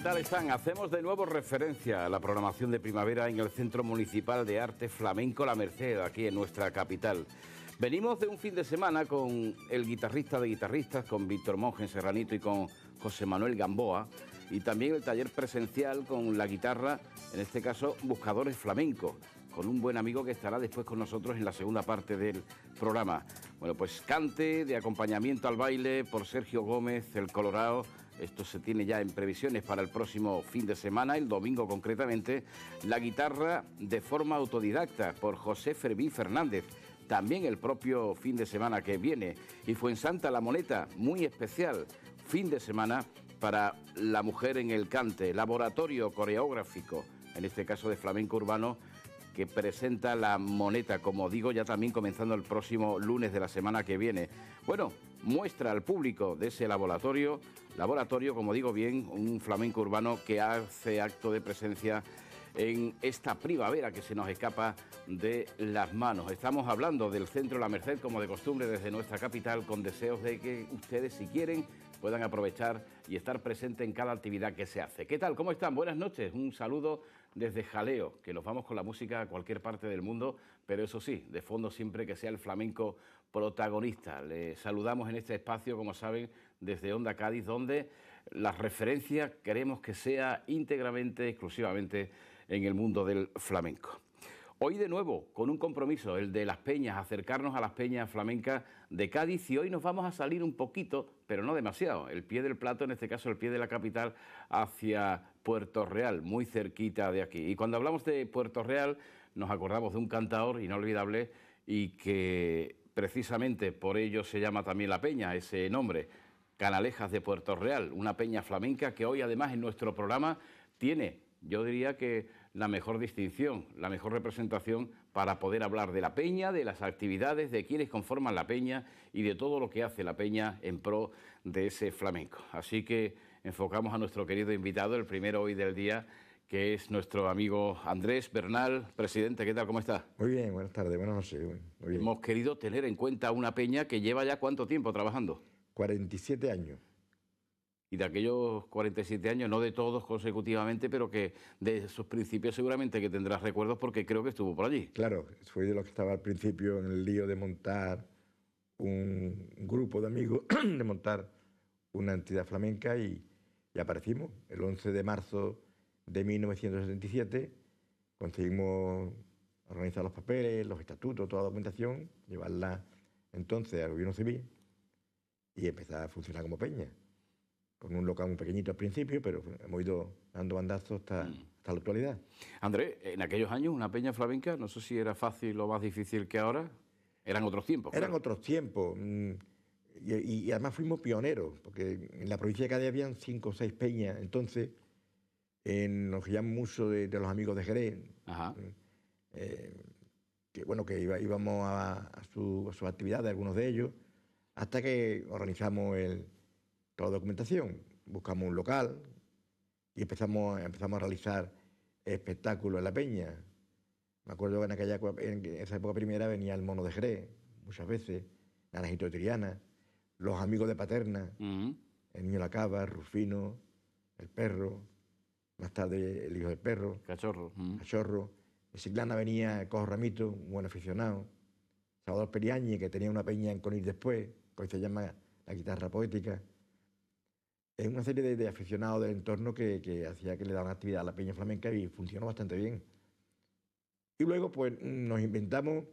¿Qué tal están? Hacemos de nuevo referencia a la programación de primavera en el Centro Municipal de Arte Flamenco La Merced, aquí en nuestra capital. Venimos de un fin de semana con el guitarrista de guitarristas, con Víctor Monge Serranito y con José Manuel Gamboa, y también el taller presencial con la guitarra, en este caso Buscadores Flamenco... con un buen amigo que estará después con nosotros en la segunda parte del programa. Bueno, pues cante de acompañamiento al baile por Sergio Gómez, el Colorado esto se tiene ya en previsiones para el próximo fin de semana, el domingo concretamente, la guitarra de forma autodidacta por José Fermín Fernández también el propio fin de semana que viene. Y fue en Santa La Moneta, muy especial, fin de semana para la mujer en el cante, laboratorio coreográfico, en este caso de flamenco urbano, que presenta la moneta, como digo, ya también comenzando el próximo lunes de la semana que viene. Bueno, muestra al público de ese laboratorio, laboratorio, como digo bien, un flamenco urbano que hace acto de presencia en esta primavera que se nos escapa de las manos. Estamos hablando del Centro La Merced, como de costumbre, desde nuestra capital, con deseos de que ustedes, si quieren, puedan aprovechar y estar presentes en cada actividad que se hace. ¿Qué tal? ¿Cómo están? Buenas noches. Un saludo desde Jaleo, que nos vamos con la música a cualquier parte del mundo, pero eso sí, de fondo siempre que sea el flamenco protagonista. Le saludamos en este espacio, como saben, desde Onda Cádiz, donde las referencias queremos que sea íntegramente, exclusivamente en el mundo del flamenco. Hoy de nuevo, con un compromiso, el de las peñas, acercarnos a las peñas flamencas de Cádiz y hoy nos vamos a salir un poquito, pero no demasiado, el pie del plato, en este caso el pie de la capital, hacia Puerto Real, muy cerquita de aquí. Y cuando hablamos de Puerto Real, nos acordamos de un cantador inolvidable y que precisamente por ello se llama también la peña, ese nombre, Canalejas de Puerto Real, una peña flamenca que hoy además en nuestro programa tiene, yo diría que la mejor distinción, la mejor representación para poder hablar de la peña, de las actividades, de quienes conforman la peña y de todo lo que hace la peña en pro de ese flamenco. Así que enfocamos a nuestro querido invitado, el primero hoy del día, que es nuestro amigo Andrés Bernal. Presidente, ¿qué tal? ¿Cómo está? Muy bien, buenas tardes, buenas noches. Muy Hemos querido tener en cuenta una peña que lleva ya cuánto tiempo trabajando. 47 años. Y de aquellos 47 años, no de todos consecutivamente, pero que de sus principios seguramente que tendrás recuerdos porque creo que estuvo por allí. Claro, fui de los que estaba al principio en el lío de montar un grupo de amigos, de montar una entidad flamenca y, y aparecimos el 11 de marzo de 1977 conseguimos organizar los papeles, los estatutos, toda la documentación, llevarla entonces al gobierno civil y empezar a funcionar como peña. Con un local muy pequeñito al principio, pero hemos ido dando bandazos hasta, mm. hasta la actualidad. Andrés, en aquellos años una peña flamenca, no sé si era fácil o más difícil que ahora, eran otros tiempos. Eran otros tiempos. Mm, y, y, además fuimos pioneros, porque en la provincia de Cádiz habían cinco o seis peñas. Entonces, en, nos llaman mucho de, de, los amigos de Jerez. Eh, que bueno, que íbamos a, sus actividades, algunos de ellos, hasta que organizamos el, toda la documentación. Buscamos un local y empezamos, empezamos a realizar espectáculos en la peña. Me acuerdo que en, aquella, esa época primera venía el mono de Jerez, muchas veces, Naranjito de Triana, los amigos de Paterna, el niño La Cava, Rufino, el perro, más tarde el hijo del perro. Cachorro. Cachorro. El venía Cojo Ramito, un buen aficionado. Salvador Periañe, que tenía una peña en Conil después, que hoy se llama la guitarra poética. Es una serie de, aficionados del entorno que, que hacía que le daban actividad a la peña flamenca y funcionó bastante bien. Y luego, pues, nos inventamos,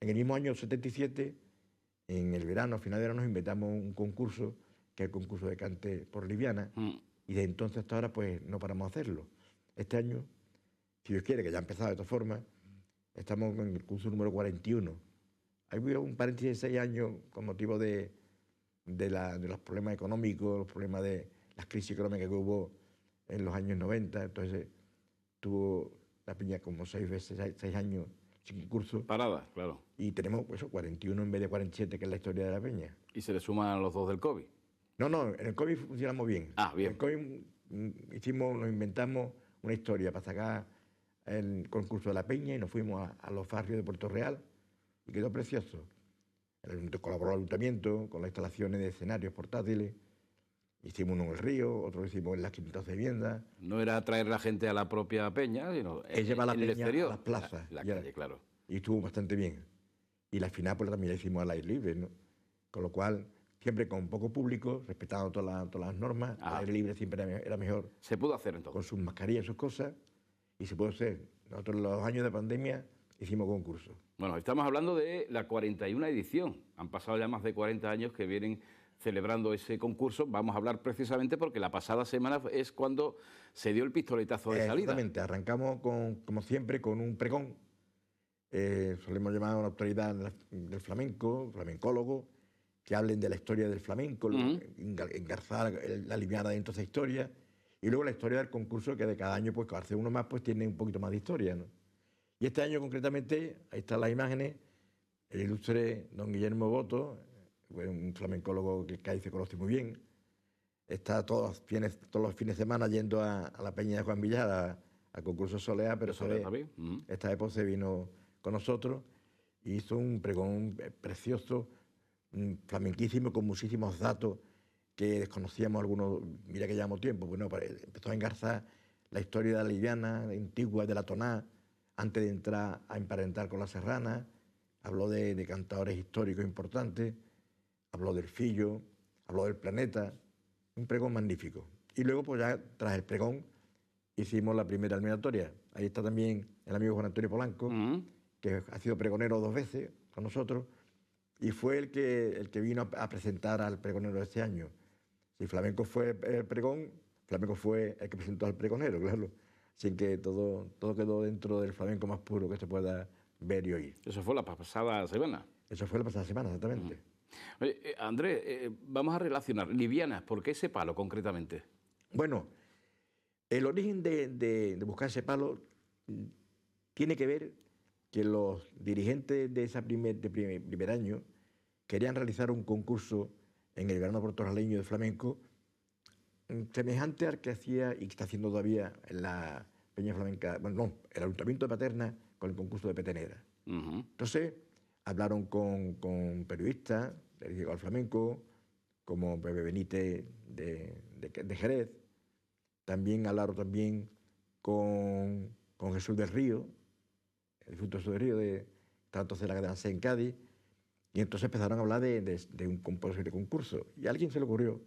en el mismo año 77, en el verano, final de verano, nos inventamos un concurso, que es el concurso de cante por Liviana. Mm. Y de entonces hasta ahora, pues no paramos de hacerlo. Este año, si Dios quiere, que ya ha empezado de todas formas, estamos en el curso número 41. Hay un paréntesis de seis años con motivo de, los problemas económicos, los problemas de las crisis económicas que hubo en los años 90. Entonces, tuvo la peña como seis veces, seis, años sin curso. Parada, claro. Y tenemos pues, eso, 41 en vez de 47, que es la historia de la peña. Y se le suman los dos del COVID. No, no, en el COVID funcionamos bien. Ah, bien. En el COVID mm, hicimos, nos inventamos una historia para sacar el concurso de la Peña y nos fuimos a, los barrios de Puerto Real y quedó precioso. colaboró el ayuntamiento con las instalaciones de escenarios portátiles. Hicimos uno en el río, otro lo hicimos en las quintas de vivienda. No era atraer la gente a la propia peña, sino es llevar la a las plazas. La, calle, claro. Y estuvo bastante bien. Y la final por pues, también la hicimos al aire libre, Con lo cual siempre con poco público, respetando todas las, normas, ah. aire libre siempre era, mejor. Se pudo hacer entonces. Con sus mascarillas y sus cosas, y se pudo hacer. Nosotros los años de pandemia hicimos concursos. Bueno, estamos hablando de la 41 edición. Han pasado ya más de 40 años que vienen celebrando ese concurso. Vamos a hablar precisamente porque la pasada semana es cuando se dio el pistoletazo de salida. Exactamente, arrancamos como siempre con un pregón. Eh, solemos llamar a una autoridad del flamenco, flamencólogo, que hablen de la historia del flamenco, uh engarzar la liviana dentro de esa historia, y luego la historia del concurso, que de cada año, pues hace uno más, pues tiene un poquito más de historia. ¿no? Y este año concretamente, ahí están las imágenes, el ilustre don Guillermo Boto, un flamencólogo que Cádiz se conoce muy bien, está todos los fines, todos los fines de semana yendo a, la Peña de Juan Villar, a, concurso Soleá, pero Soleá, esta época pues, se vino con nosotros y hizo un pregón eh, precioso Mm, flamenquísimo, con muchísimos datos que desconocíamos algunos, mira que llevamos tiempo, bueno, pues empezó a engarzar la historia de la liviana, antigua, de la toná, antes de entrar a emparentar con la serrana, habló de, de cantadores históricos importantes, habló del fillo, habló del planeta, un pregón magnífico. Y luego, pues ya tras el pregón, hicimos la primera eliminatoria. Ahí está también el amigo Juan Antonio Polanco, mm. que ha sido pregonero dos veces con nosotros y fue el que, el que vino a presentar al pregonero este año. Si Flamenco fue el pregón, Flamenco fue el que presentó al pregonero, claro. Así que todo, todo quedó dentro del flamenco más puro que se pueda ver y oír. Eso fue la pasada semana. Eso fue la pasada semana, exactamente. Eh, Andrés, eh, vamos a relacionar. Livianas, ¿por qué ese palo concretamente? Bueno, el origen de buscar ese palo mm, tiene que ver que los dirigentes de ese primer, año querían realizar un concurso en el verano portorraleño de flamenco mm, semejante al que hacía y que está haciendo todavía en la Peña Flamenca, bueno, el Ayuntamiento de Paterna con el concurso de Petenera. Entonces, hablaron con, periodistas dedicados al flamenco, como Pepe Benítez de, Jerez, también hablaron también con Jesús del Río, el fruto río de Tratos de la Danza en Cádiz. Y entonces empezaron a hablar de, de, de un concurso. Y a alguien se le ocurrió,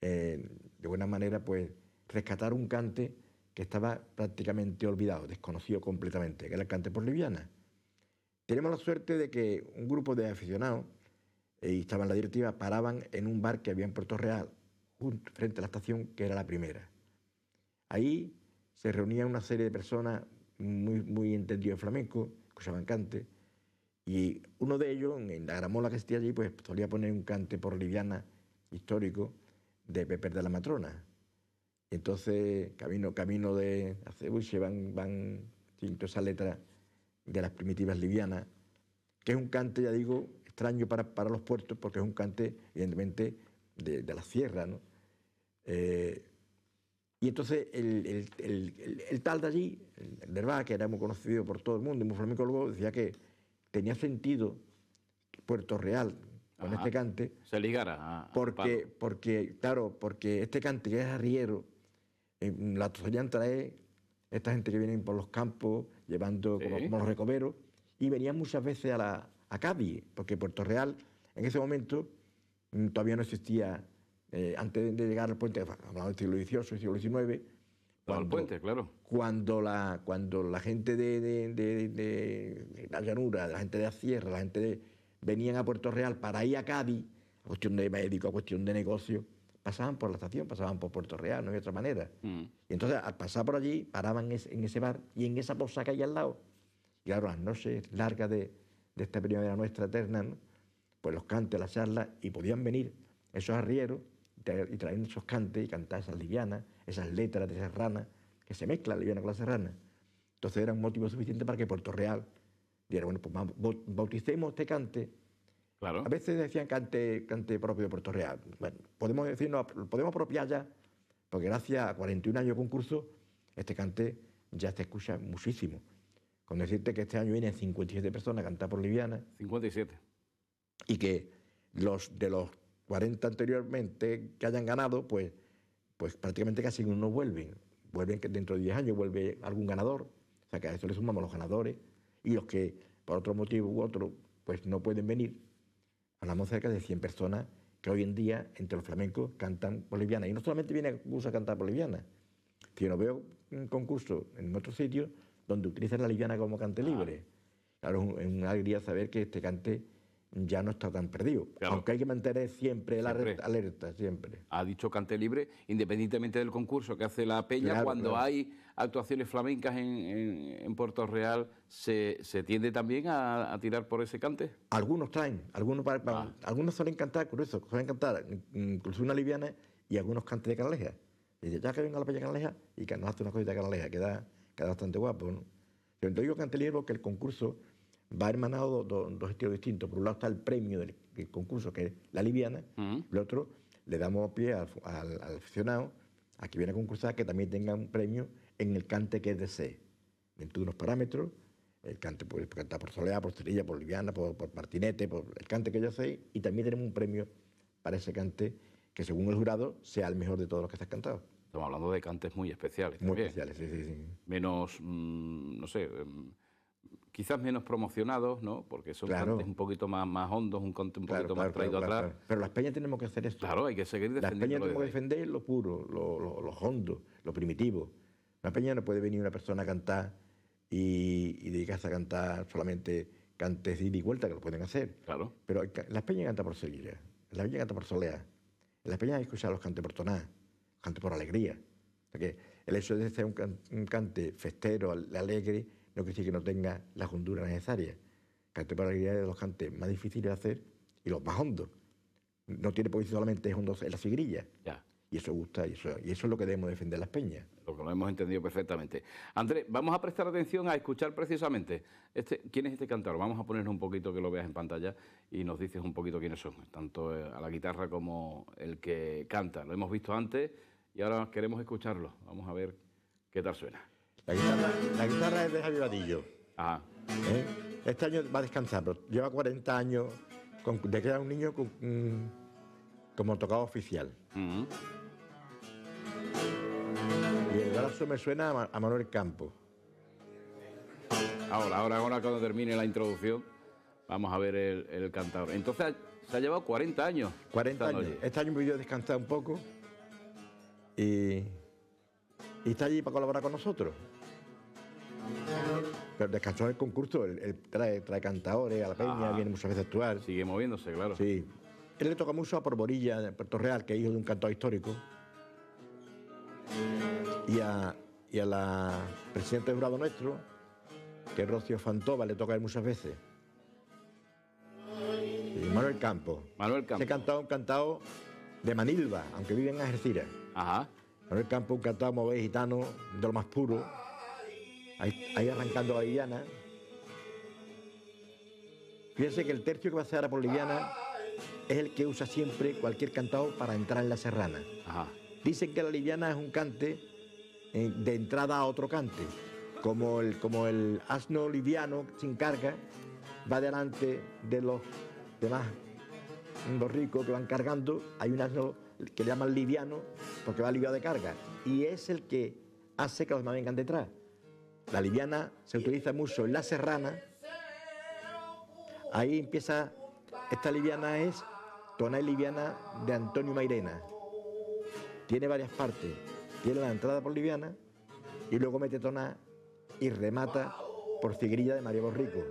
eh, de buena manera, pues rescatar un cante que estaba prácticamente olvidado, desconocido completamente, que era el cante por liviana. Tenemos la suerte de que un grupo de aficionados, eh, y estaban en la directiva, paraban en un bar que había en Puerto Real, frente a la estación, que era la primera. Ahí se reunía una serie de personas muy, entendido en flamenco, escuchaban cante, y uno de ellos, en la gramola que esté allí, pues solía poner un cante por liviana histórico de Pepe de la Matrona. Entonces, camino, camino de Acebuche van, van toda esa letra de las primitivas livianas, que es un cante, ya digo, extraño para, para los puertos, porque es un cante, evidentemente, de, la sierra, eh, y entonces el, el, el, tal de allí, el Nervá, que era muy conocido por todo el mundo, muy flamencólogo, decía que tenía sentido Puerto Real con este cante. Se ligara. porque, porque, claro, porque este cante que es arriero, la Tosollán trae esta gente que viene por los campos llevando como, los recoberos y venían muchas veces a, la, a Cádiz, porque Puerto Real en ese momento mm, todavía no existía eh, antes de llegar al puente, hablamos del siglo XVIII, siglo XIX. Cuando, al puente, claro. Cuando la, cuando la gente de, la llanura, la gente de la sierra, la gente venían a Puerto Real para ir a Cádiz, a cuestión de médico, a cuestión de negocio, pasaban por la estación, pasaban por Puerto Real, no hay otra manera. Mm. Y entonces, al pasar por allí, paraban en ese bar y en esa posa que hay al lado. Y claro, las noches largas de, esta primavera nuestra eterna, pues los cantes, las charlas, y podían venir esos arrieros y trayendo esos cantes y cantar esas livianas, esas letras de serrana, que se mezcla la liviana con la serrana. Entonces era un motivo suficiente para que Puerto Real diera, bueno, pues bauticemos este cante. Claro. A veces decían cante, cante propio de Puerto Real. Bueno, podemos decirnos, podemos apropiar ya, porque gracias a 41 años de concurso, este cante ya se escucha muchísimo. Con decirte que este año vienen 57 personas a cantar por liviana. 57. Y que los de los 40 anteriormente que hayan ganado, pues, pues prácticamente casi no vuelven, Vuelven que dentro de 10 años vuelve algún ganador. O sea que a eso le sumamos los ganadores y los que por otro motivo u otro pues no pueden venir. Hablamos cerca de 100 personas que hoy en día entre los flamencos cantan boliviana. Y no solamente viene a a cantar boliviana, sino veo un concurso en otro sitio donde utilizan la liviana como cante libre. Ah. Claro, es una alegría saber que este cante ya no está tan perdido. Aunque hay que mantener siempre, la alerta, siempre. Ha dicho Cante Libre, independientemente del concurso que hace la Peña, cuando hay actuaciones flamencas en, en, Puerto Real, ¿se, ¿se, tiende también a, a, tirar por ese cante? Algunos traen, algunos, ah. algunos suelen cantar, suelen cantar incluso una liviana y algunos cantes de canaleja. dice, ya que venga la Peña Canaleja y que nos hace una cosita de canaleja, queda, queda bastante guapo, Pero entonces yo Cante Libre que el concurso va hermanado dos estilos distintos. Por un lado está el premio del, concurso, que es la liviana, Por el otro le damos pie al, aficionado, a que viene a concursar, que también tenga un premio en el cante que desee, dentro de unos parámetros. El cante puede cantar por Soledad, por cerilla, por liviana, por, martinete, por el cante que yo sé, y también tenemos un premio para ese cante que, según el jurado, sea el mejor de todos los que se han cantado. Estamos hablando de cantes muy especiales. Muy especiales, sí, sí, Menos, mm, no sé, em, quizás menos promocionados, ¿no? Porque son cantes un poquito más, más hondos, un cante un poquito más traído atrás. Pero las peñas tenemos que hacer esto. Claro, hay que seguir defendiendo. Las peñas tenemos que defender lo puro, lo, lo, lo, hondo, lo primitivo. La peña no puede venir una persona a cantar y, dedicarse a cantar solamente cantes de ida y vuelta, que lo pueden hacer. Claro. Pero las peñas canta por seguir, ¿eh? las peñas cantan por solear, la peñas hay los cantes por tonar, cantes por alegría. que el hecho de ser un, un cante festero, alegre, no quiere decir que no tenga las honduras necesarias. Canto para de los cantes más difíciles de hacer y los más hondos. No tiene por solamente es hondo en la cigrilla. Y eso gusta, y eso, y eso es lo que debemos defender las peñas. Lo que lo hemos entendido perfectamente. Andrés, vamos a prestar atención a escuchar precisamente este, quién es este cantor. Vamos a ponernos un poquito que lo veas en pantalla y nos dices un poquito quiénes son, tanto eh, a la guitarra como el que canta. Lo hemos visto antes y ahora queremos escucharlo. Vamos a ver qué tal suena. La guitarra, es de Javi Vadillo. Ah. ¿Eh? Este año va a descansar, pero lleva 40 años de que era un niño mm, como tocado oficial. Mm. Y el brazo me suena a, Manuel Campo. Ahora, ahora, ahora cuando termine la introducción, vamos a ver el, cantador. Entonces se ha llevado 40 años. 40 años. Este año me a descansar un poco y está allí para colaborar con nosotros. Pero descansó en el concurso, él, trae, trae, cantadores a la peña, ah. viene muchas veces a actuar. Sigue moviéndose, claro. Sí. Él le toca mucho a Porborilla de Puerto Real, que es hijo de un cantor histórico. Y a, y la presidenta del jurado nuestro, que es Rocío Fantova, le toca a él muchas veces. Y Manuel Campo. Manuel Campo. ha cantado un cantado de Manilva, aunque vive en Algeciras. Ajá. Manuel Campo, un cantado gitano de lo más puro Ahí, arrancando arrancando liviana... Fíjense que el tercio que va a hacer por Liviana es el que usa siempre cualquier cantado para entrar en la serrana. Dicen que la liviana es un cante eh, de entrada a otro cante. Como el, como el asno liviano sin carga va delante de los demás, los ricos que van cargando, hay un asno que le llaman liviano porque va aliviado de carga. Y es el que hace que los demás vengan detrás. La liviana se utiliza mucho en la serrana. Ahí empieza, esta liviana es y liviana de Antonio Mairena. Tiene varias partes. Tiene la entrada por liviana y luego mete tonal y remata por Cigrilla de María Borrico.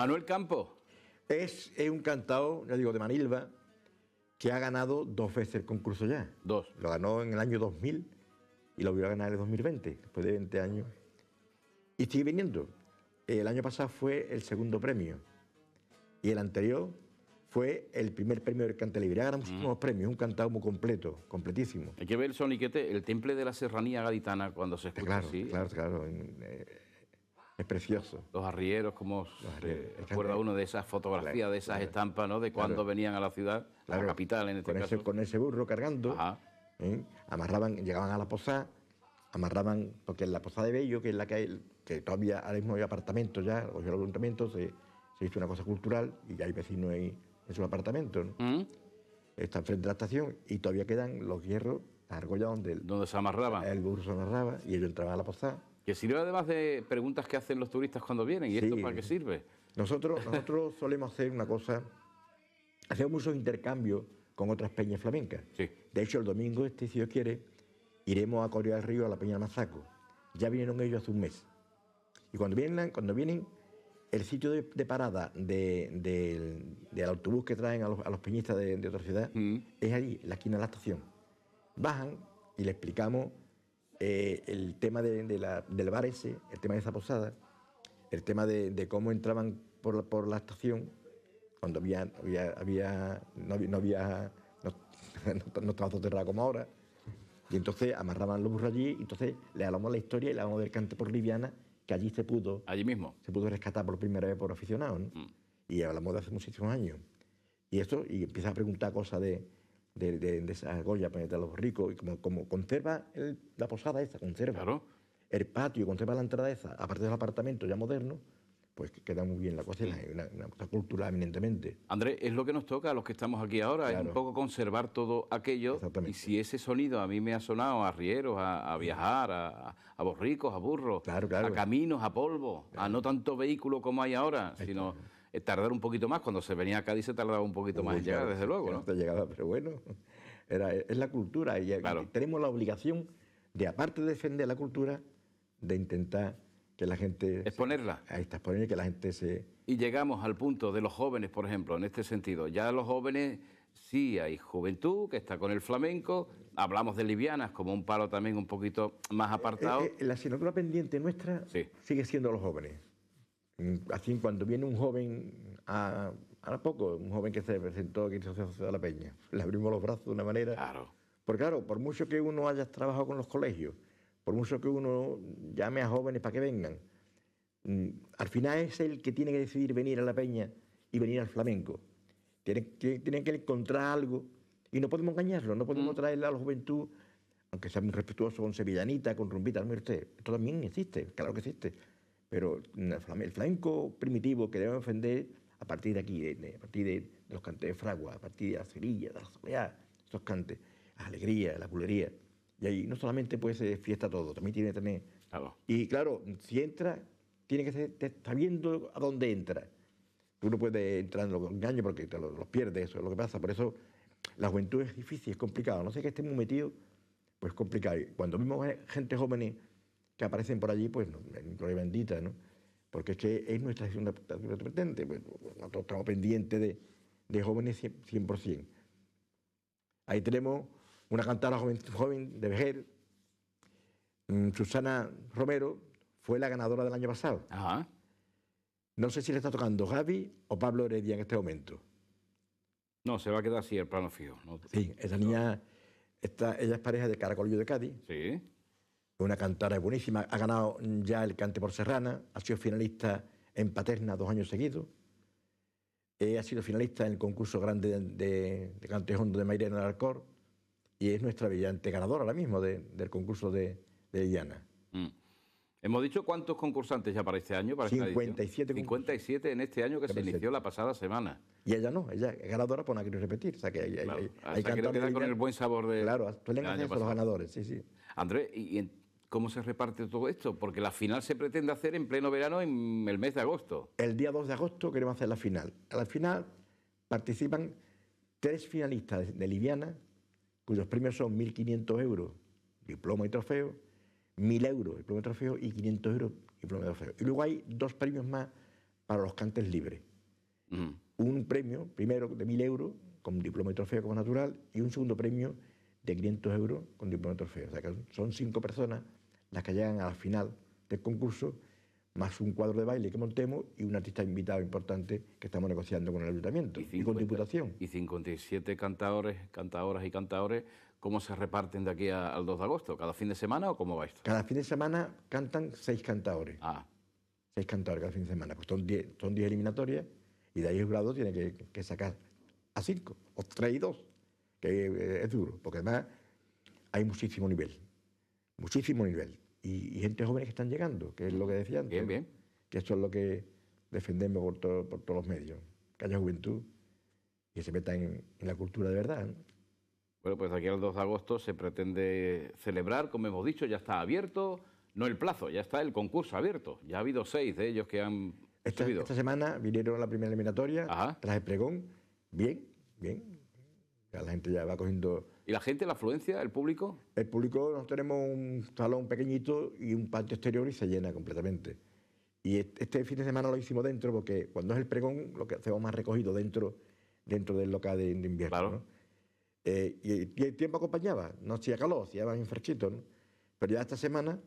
Manuel Campo. Es, un cantado, ya digo, de Manilva, que ha ganado dos veces el concurso ya. Dos. Lo ganó en el año 2000 y lo volvió a ganar en el 2020, después de 20 años. Y sigue viniendo. El año pasado fue el segundo premio y el anterior fue el primer premio del Cantelibre. libre. Ahora mm. muchísimos premios, un cantado muy completo, completísimo. Hay que ver el soniquete, el temple de la serranía gaditana cuando se escucha claro, así. Claro, claro. claro precioso. Los arrieros, como recuerda uno de esas fotografías, de esas estampas, ¿no? De cuando venían a la ciudad, la capital en este con Ese, con ese burro cargando, ¿eh? amarraban, llegaban a la posada, amarraban, porque en la posada de Bello, que es la que que todavía ahora mismo hay apartamentos ya, o sea, el ayuntamiento, se, hizo una cosa cultural y ya hay vecinos ahí en su apartamento, ¿no? Mm. Está frente a la estación y todavía quedan los hierros, las argollas donde, donde se amarraba. El burro se amarraba y ellos entraban a la posada que sirve además de preguntas que hacen los turistas cuando vienen. ¿Y esto para qué sirve? Nosotros, nosotros solemos hacer una cosa, hacemos muchos intercambios con otras peñas flamencas. De hecho, el domingo este, si Dios quiere, iremos a Corea del Río a la Peña Mazaco. Ya vinieron ellos hace un mes. Y cuando vienen, cuando vienen el sitio de, parada del, autobús que traen a los, peñistas de, otra ciudad mm. es allí, la esquina de la estación. Bajan y le explicamos eh, el tema de, la, del bar ese, el tema de esa posada, el tema de, cómo entraban por, la estación, cuando había, había, no, había, no, estaba soterrada como ahora, y entonces amarraban los burros allí, y entonces le hablamos la historia y le hablamos del cante por Liviana, que allí se pudo... Allí mismo. Se pudo rescatar por primera vez por aficionados, mm. Y hablamos de hace muchísimos años. Y esto, y empieza a preguntar cosas de de, de, esa Goya de los ricos, y como, conserva la posada esa, conserva claro. el patio, conserva la entrada esa, aparte del apartamento ya moderno, pues queda muy bien la cosa, es una, cultura eminentemente. Andrés, es lo que nos toca a los que estamos aquí ahora, es un poco conservar todo aquello. Y si ese sonido a mí me ha sonado a rieros, a, viajar, a, a, borricos, a burros, a caminos, a polvo, a no tanto vehículo como hay ahora, sino eh, tardar un poquito más. Cuando se venía a Cádiz se tardaba un poquito más en llegar, desde luego. ¿no? llegada, pero bueno, es la cultura. Y Tenemos la obligación de, aparte de defender la cultura, de intentar que la gente... Exponerla. ahí está, que la gente se... Y llegamos al punto de los jóvenes, por ejemplo, en este sentido. Ya los jóvenes sí hay juventud que está con el flamenco, hablamos de livianas como un palo también un poquito más eh, apartado. Eh, la asignatura pendiente nuestra sigue siendo los jóvenes. Mm, así, cuando viene un joven, a, poco, un joven que se presentó aquí en Sociedad de la Peña, le abrimos los brazos de una manera. Claro. Porque, claro, por mucho que uno haya trabajado con los colegios, por mucho que uno llame a jóvenes para que vengan, mm, al final es el que tiene que decidir venir a la Peña y venir al flamenco. Tienen, tienen que encontrar algo y no podemos engañarlo, no podemos mm. traerle a la juventud aunque sea muy respetuoso con sevillanita, con rumbita, mire usted, esto también existe, claro que existe. Pero el flamenco primitivo que debemos defender a partir de aquí, a partir de, los cantes de fragua, a partir de la cerilla, de la soledad, ...esos cantes, las alegrías, la bulería. Y ahí no solamente puede ser fiesta todo, también tiene que tener. Y claro, si entra, tiene que ser, sabiendo viendo a dónde entra. Tú no puedes entrar en los engaños porque te los, pierdes, eso es lo que pasa. Por eso la juventud es difícil, es complicado. No sé que esté muy metido, pues es complicado. Cuando vimos gente jóvenes que aparecen por allí, pues, no, gloria bendita, ¿no? Porque es que es nuestra gestión repetente. Pues, nosotros estamos pendientes de, de jóvenes 100%. Ahí tenemos una cantada joven, de Vejer. Mm, Susana Romero fue la ganadora del año pasado. Ajá. No sé si le está tocando Gaby o Pablo Heredia en este momento. No, se va a quedar así el plano fijo. Sí, esa niña, está, ella es pareja de Caracolillo de Cádiz. Sí una cantara buenísima, ha ganado ya el Cante por Serrana, ha sido finalista en Paterna dos años seguidos, eh, ha sido finalista en el concurso grande de, de, de Cante Hondo de Mairena y es nuestra brillante ganadora ahora mismo del concurso de, de mm. Hemos dicho cuántos concursantes ya para este año. Para 57. 57 en este año que se inició la pasada semana. Y ella no, ella es ganadora por pues no querer repetir. O sea que hay, claro. hay, que con el buen sabor de. Claro, le los ganadores, sí, sí. Andrés, y ¿Cómo se reparte todo esto? Porque la final se pretende hacer en pleno verano en el mes de agosto. El día 2 de agosto queremos hacer la final. A la final participan tres finalistas de Liviana, cuyos premios son 1.500 euros, diploma y trofeo, 1.000 euros, diploma y trofeo, y 500 euros, diploma y trofeo. Y luego hay dos premios más para los cantes libres. Un premio, primero, de 1.000 euros, con diploma y trofeo como natural, y un segundo premio de 500 euros con diploma y trofeo. O sea que son cinco personas las que llegan a la final del concurso, más un cuadro de baile que montemos y un artista invitado importante que estamos negociando con el ayuntamiento y, con Diputación. Y 57 cantadores, cantadoras y cantadores, ¿cómo se reparten de aquí al 2 de agosto? ¿Cada fin de semana o cómo va esto? Cada fin de semana cantan seis cantadores. Ah. Seis cantadores cada fin de semana. Pues son 10 son diez eliminatorias y de ahí el jurado tiene que, que sacar a cinco, o tres y dos, que eh, es duro, porque además hay muchísimo nivel muchísimo nivel. Y, gente joven que están llegando, que es lo que decía Bien, bien. Que esto es lo que defendemos por, todos los medios. Que haya juventud que se meta en, la cultura de verdad. Bueno, pues aquí el 2 de agosto se pretende celebrar, como hemos dicho, ya está abierto, no el plazo, ya está el concurso abierto. Ya ha habido seis de ellos que han esta, esta, semana vinieron a la primera eliminatoria, tras el pregón, bien, bien. la gente ya va cogiendo ¿Y la gente, la afluencia, el público? El público, nos tenemos un salón pequeñito y un patio exterior y se llena completamente. Y este fin de semana lo hicimos dentro porque cuando es el pregón lo que hacemos más recogido dentro, dentro del local de, invierno. Claro. Eh, y, el tiempo acompañaba, no hacía calor, hacía más fresquito. ¿no? Pero ya esta semana,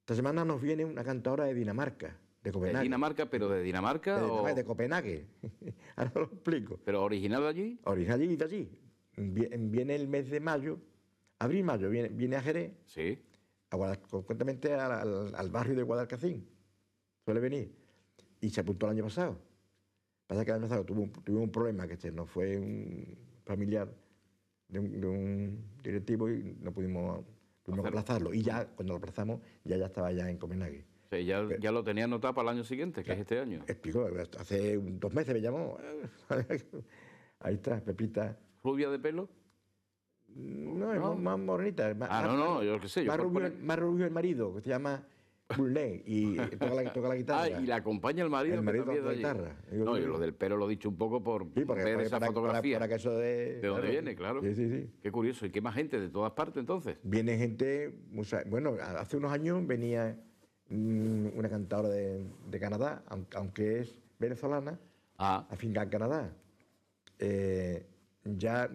esta semana nos viene una cantadora de Dinamarca. De Copenhague. ¿De Dinamarca, pero de Dinamarca? De, o... de Copenhague. Ahora lo explico. ¿Pero original allí? Original de allí viene el mes de mayo, abril-mayo, viene, viene a Jerez, a concretamente al, barrio de Guadalcacín, suele venir, y se apuntó el año pasado. Pasa que el año pasado tuvo un, tuvo un problema, que no fue un familiar de un, directivo y no pudimos, aplazarlo. Y ya, cuando lo aplazamos, ya, ya estaba ya en Copenhague. ya, ya, lo tenía anotado para el año siguiente, que es este año. Explico, hace dos meses me llamó. Ahí está, Pepita rubia de pelo? No, es más morenita. Más, ah, no, no, yo qué sé. Yo más, rubio, el marido, que se llama Burnet, y toca la, guitarra. Ah, y la acompaña el marido. El marido toca la guitarra. no, yo lo del pelo lo he dicho un poco por ver esa fotografía. Para, que eso de... de dónde viene, claro. Sí, sí, sí. Qué curioso. ¿Y qué más gente de todas partes entonces? Viene gente, bueno, hace unos años venía una cantadora de, Canadá, aunque es venezolana, a ah. finca en Canadá. Eh, ya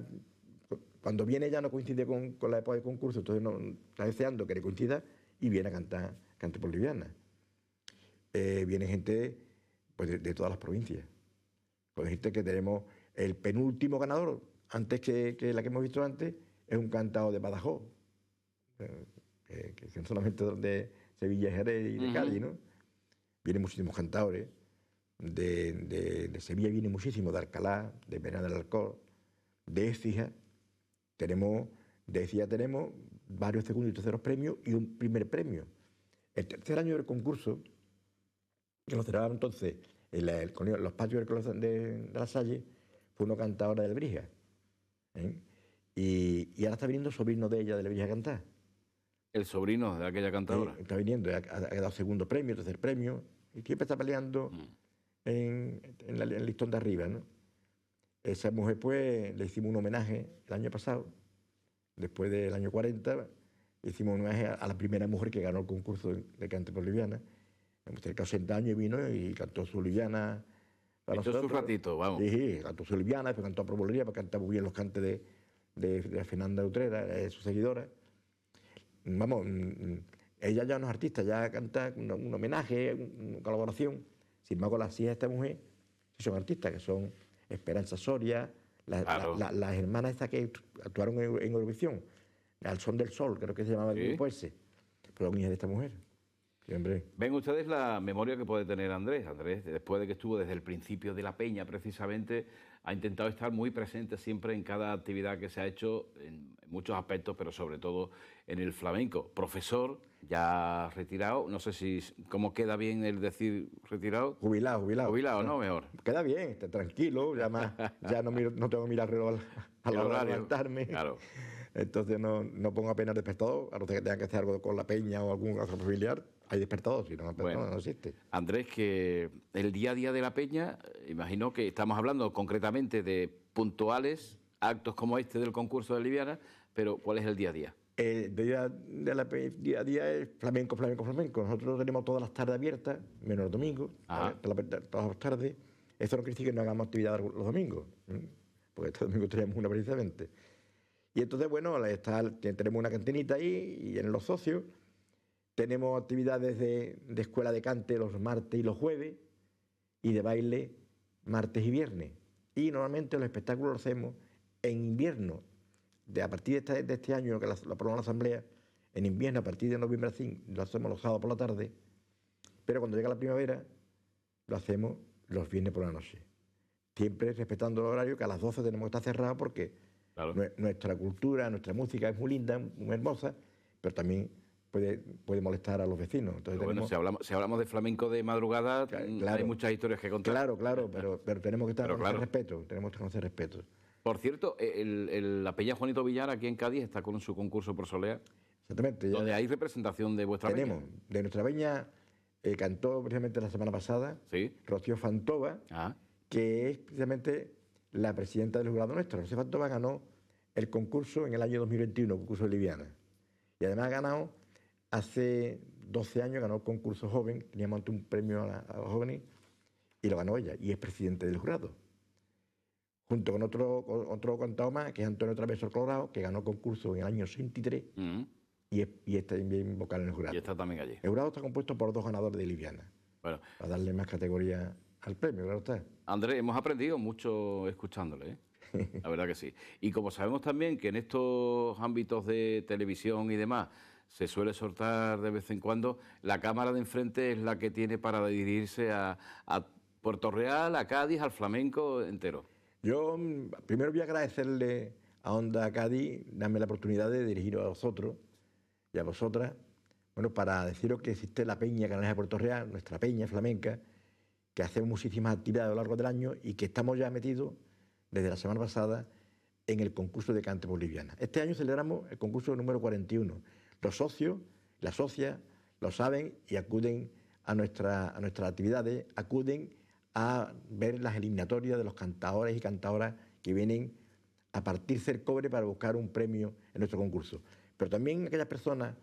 cuando viene ya no coincide con, con la época del concurso, entonces está deseando que le coincida y viene a cantar, cante boliviana. Eh, viene gente pues, de, todas las provincias. Con pues, que tenemos el penúltimo ganador, antes que, la que hemos visto antes, es un cantado de Badajoz, eh, que, son solamente de Sevilla, Jerez y de Cádiz, ¿no? Vienen muchísimos cantadores. De, Sevilla viene muchísimo, de Alcalá, de Verán del Alcor, de tenemos, de tenemos varios segundos y terceros premios y un primer premio. El tercer año del concurso, que lo cerraban entonces en los patios de, la Salle, fue una cantadora del Brija. ¿eh? Y, y, ahora está viniendo el sobrino de ella, de Brija, a cantar. El sobrino de aquella cantadora. Eh, está viniendo, ha, dado segundo premio, tercer premio, y siempre está peleando mm. en, en el listón de arriba, ¿no? Esa mujer, pues, le hicimos un homenaje el año pasado, después del año 40, le hicimos un homenaje a la primera mujer que ganó el concurso de cante boliviana. En que en 60 años vino y cantó su liviana. Cantó su un ratito, vamos. Sí, cantó su liviana, después cantó a Pro Bolivia, pues cantaba muy bien los cantes de, de, Fernanda Utrera, de eh, su seguidora. Vamos, mm, mm, ella ya no es artista, ya canta un, homenaje, una colaboración. Sin embargo, las hijas de esta mujer son artistas, que son Esperanza Soria, las hermanas estas que actuaron en, en Eurovisión, Al Son del Sol, creo que se llamaba el grupo ese, pero de esta mujer. Ven ustedes la memoria que puede tener Andrés. Andrés, después de que estuvo desde el principio de la peña, precisamente, ha intentado estar muy presente siempre en cada actividad que se ha hecho, en muchos aspectos, pero sobre todo en el flamenco. Profesor, ya retirado. No sé si cómo queda bien el decir retirado. Jubilado, jubilado. Jubilado, ¿no? Mejor. Queda bien, está tranquilo, ya, más, ya no, no tengo que mirar reloj a la levantarme. Claro. Entonces no, pongo apenas despertado, a no ser que tenga que hacer algo con la peña o algún otro familiar. Hay despertados si no, bueno, no existe. Andrés, que el día a día de la peña, imagino que estamos hablando concretamente de puntuales actos como este del concurso de Liviana, pero ¿cuál es el día a día? eh, de, día, de la, a día es flamenco, flamenco, flamenco. Nosotros tenemos todas las tardes abiertas, menos los domingos, ah. todas, las tardes. Eso no quiere decir que no hagamos actividad los domingos, porque estos domingos tenemos una precisamente. Y entonces, bueno, tenemos una cantinita ahí y en los socios. Tenemos actividades de escuela de cante los martes y los jueves y de baile martes y viernes. Y normalmente los espectáculos los hacemos en invierno, a partir de este, año que la, la en la Asamblea, en invierno, a partir de noviembre lo hacemos los sábados por la tarde, pero cuando llega la primavera, lo hacemos los viernes por la noche. Siempre respetando el horario, que a las 12 tenemos que estar cerrados porque nuestra cultura, nuestra música es muy linda, muy hermosa, pero también puede, puede molestar a los vecinos. bueno, si hablamos, de flamenco de madrugada, hay muchas historias que contar. Claro, claro, pero, tenemos que estar con respeto, tenemos que conocer respeto. Por cierto, eh, la Peña Juanito Villar aquí en Cádiz está con su concurso por Solea. Exactamente. Donde hay representación de vuestra veña. Tenemos. De nuestra peña eh, cantó precisamente la semana pasada ¿Sí? Rocío Fantova, ah. que es precisamente la presidenta del jurado nuestro. Rocío Fantova ganó el concurso en el año 2021, concurso de Liviana. Y además ha ganado, hace 12 años ganó el concurso joven, teníamos ante un premio a, la, y lo ganó ella, y es presidente del jurado junto con otro, otro cantado más, que es Antonio Travesor Colorado, que ganó concurso en el año 63 y, está también vocal en el jurado. Y está también allí. El jurado está compuesto por dos ganadores de Liviana, bueno. para darle más categoría al premio, claro está. Andrés, hemos aprendido mucho escuchándole, ¿eh? La verdad que sí. Y como sabemos también que en estos ámbitos de televisión y demás se suele soltar de vez en cuando, la cámara de enfrente es la que tiene para dirigirse a Puerto Real, a Cádiz, al flamenco entero. Yo mm, primero voy a agradecerle a Onda Cádiz darme la oportunidad de dirigiros a vosotros y a vosotras, bueno, para deciros que existe la Peña Canales de Puerto Real, nuestra peña flamenca, que hacemos muchísimas actividades a lo largo del año y que estamos ya metidos desde la semana pasada en el concurso de cante boliviana. Este año celebramos el concurso número 41. Los socios, las socias, lo saben y acuden a, nuestra, a nuestras actividades, acuden a ver las eliminatorias de los cantadores y cantadoras que vienen a partirse el cobre para buscar un premio en nuestro concurso. Pero también aquellas personas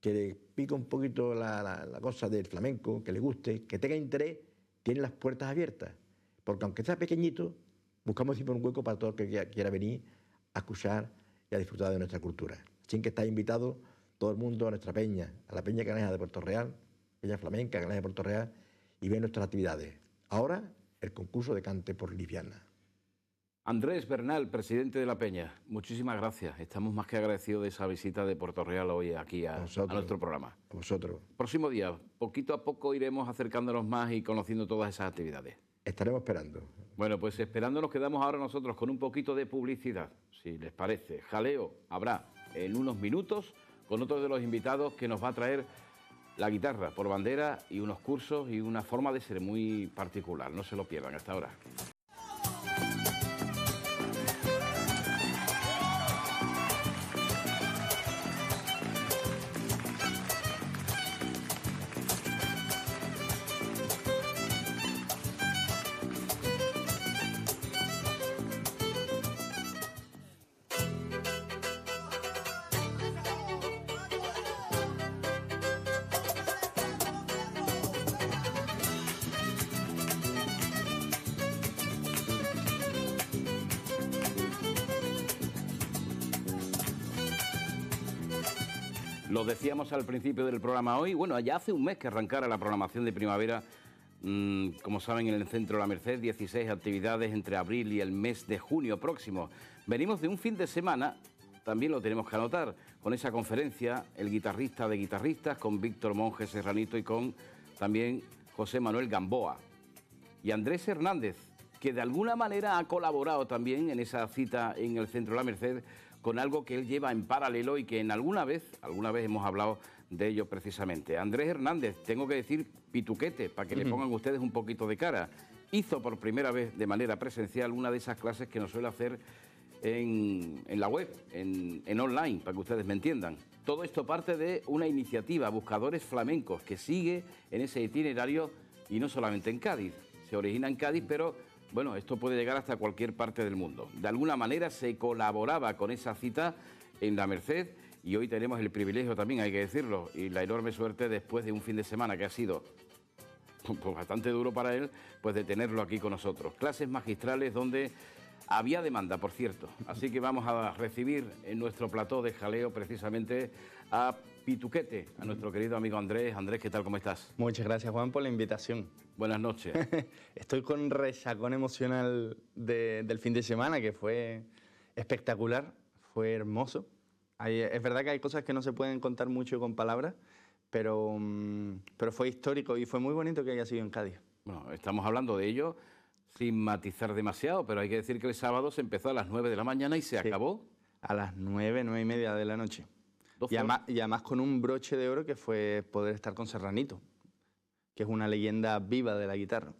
que le pica un poquito la, cosa del flamenco, que le guste, que tenga interés, tienen las puertas abiertas. Porque aunque sea pequeñito, buscamos siempre un hueco para todo el que quiera venir a escuchar y a disfrutar de nuestra cultura. Así que está invitado todo el mundo a nuestra peña, a la Peña Canaja de Puerto Real, Peña Flamenca Canaja de Puerto Real, y ve nuestras actividades. Ahora, el concurso de cante por Liviana. Andrés Bernal, presidente de La Peña, muchísimas gracias. Estamos más que agradecidos de esa visita de Puerto Real hoy aquí a, nuestro programa. A vosotros. Próximo día, poquito a poco iremos acercándonos más y conociendo todas esas actividades. Estaremos esperando. Bueno, pues esperando nos quedamos ahora nosotros con un poquito de publicidad, si les parece. Jaleo habrá en unos minutos con otro de los invitados que nos va a traer la guitarra por bandera y unos cursos y una forma de ser muy particular. No se lo pierdan hasta ahora. al principio del programa hoy, bueno, ya hace un mes que arrancara la programación de primavera, mm, como saben, en el Centro La Merced, 16 actividades entre abril y el mes de junio próximo. Venimos de un fin de semana, también lo tenemos que anotar, con esa conferencia, el guitarrista de guitarristas, con Víctor Monge Serranito y con también José Manuel Gamboa. Y Andrés Hernández, que de alguna manera ha colaborado también en esa cita en el Centro La Merced con algo que él lleva en paralelo y que en alguna vez, alguna vez hemos hablado de ello precisamente. Andrés Hernández, tengo que decir pituquete, para que le pongan ustedes un poquito de cara. Hizo por primera vez de manera presencial una de esas clases que nos suele hacer en, la web, en, en, online, para que ustedes me entiendan. Todo esto parte de una iniciativa, Buscadores Flamencos, que sigue en ese itinerario y no solamente en Cádiz. Se origina en Cádiz, pero bueno, esto puede llegar hasta cualquier parte del mundo. De alguna manera se colaboraba con esa cita en la Merced y hoy tenemos el privilegio también, hay que decirlo, y la enorme suerte después de un fin de semana que ha sido pues, bastante duro para él, pues de tenerlo aquí con nosotros. Clases magistrales donde había demanda, por cierto. Así que vamos a recibir en nuestro plató de jaleo precisamente a Pituquete, a nuestro querido amigo Andrés. Andrés, ¿qué tal? ¿Cómo estás? Muchas gracias, Juan, por la invitación. Buenas noches. Estoy con resacón emocional del fin de semana, que fue espectacular, fue hermoso. es verdad que hay cosas que no se pueden contar mucho con palabras, pero, mm, pero fue histórico y fue muy bonito que haya sido en Cádiz. Bueno, estamos hablando de ello sin matizar demasiado, pero hay que decir que el sábado se empezó a las 9 de la mañana y se acabó. A las 9, 9 y media de la noche. Y además, con un broche de oro que fue poder estar con Serranito, que es una leyenda viva de la guitarra.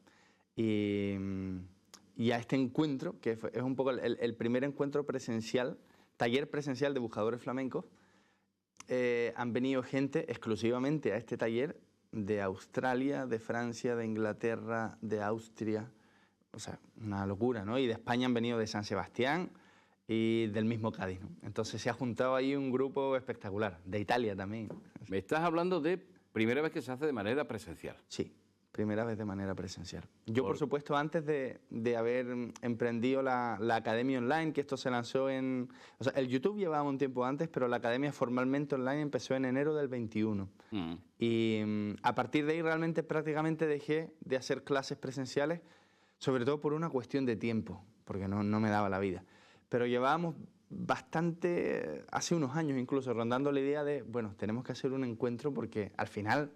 Y, mm, a este encuentro, que es un poco el, primer encuentro presencial, taller presencial de buscadores flamencos, eh, han venido gente exclusivamente a este taller de Australia, de Francia, de Inglaterra, de Austria. O sea, una locura, ¿no? Y de España han venido de San Sebastián, y del mismo Cádiz. Entonces se ha juntado ahí un grupo espectacular, de Italia también. Me estás hablando de primera vez que se hace de manera presencial. Sí, primera vez de manera presencial. Yo, por, supuesto, antes de, de haber emprendido la, la, academia online, que esto se lanzó en... O sea, el YouTube llevaba un tiempo antes, pero la academia formalmente online empezó en enero del 21. Mm. Y mm, a partir de ahí realmente prácticamente dejé de hacer clases presenciales, sobre todo por una cuestión de tiempo, porque no, no me daba la vida pero llevábamos bastante, hace unos años incluso, rondando la idea de, bueno, tenemos que hacer un encuentro porque al final,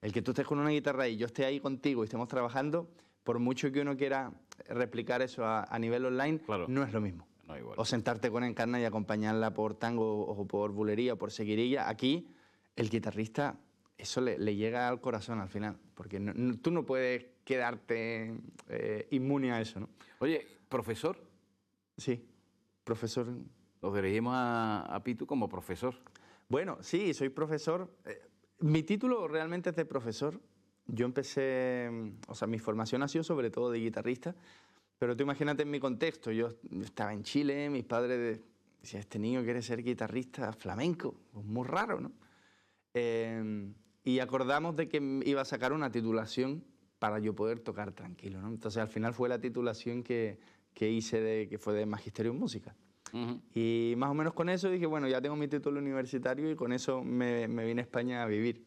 el que tú estés con una guitarra y yo esté ahí contigo y estemos trabajando, por mucho que uno quiera replicar eso a, nivel online, no es lo mismo. O sentarte con Encarna y acompañarla por tango o por bulería o por seguirilla. Aquí, el guitarrista, eso le, llega al corazón al final, porque tú no puedes quedarte eh, inmune a eso. ¿no? Oye, profesor. Sí profesor? Nos dirigimos a, Pitu como profesor. Bueno, sí, soy profesor. Eh, mi título realmente es de profesor. Yo empecé, mm, o sea, mi formación ha sido sobre todo de guitarrista, pero tú imagínate en mi contexto. Yo estaba en Chile, mis padres decían, este niño quiere ser guitarrista flamenco, pues muy raro, ¿no? Eh, y acordamos de que iba a sacar una titulación para yo poder tocar tranquilo, ¿no? Entonces al final fue la titulación que, que hice de, que fue de Magisterio en Música. Y más o menos con eso dije, bueno, ya tengo mi título universitario y con eso me, vine a España a vivir.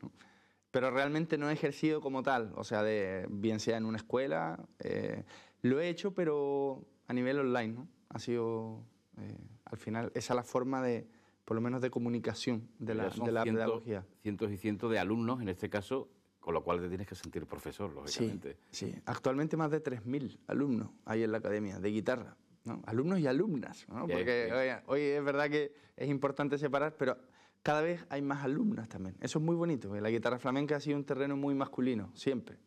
Pero realmente no he ejercido como tal, o sea, de, bien sea en una escuela, eh, lo he hecho, pero a nivel online, ¿no? Ha sido, eh, al final, esa es la forma de, por lo menos, de comunicación de la, de la pedagogía. Cientos y cientos de alumnos, en este caso, con lo cual te tienes que sentir profesor, lógicamente. Sí, sí. actualmente más de 3.000 alumnos hay en la academia de guitarra. Alumnos y alumnas, porque hoy es verdad que es importante separar, pero cada vez hay más alumnas también. Eso es muy bonito, la guitarra flamenca ha sido un terreno muy masculino, siempre.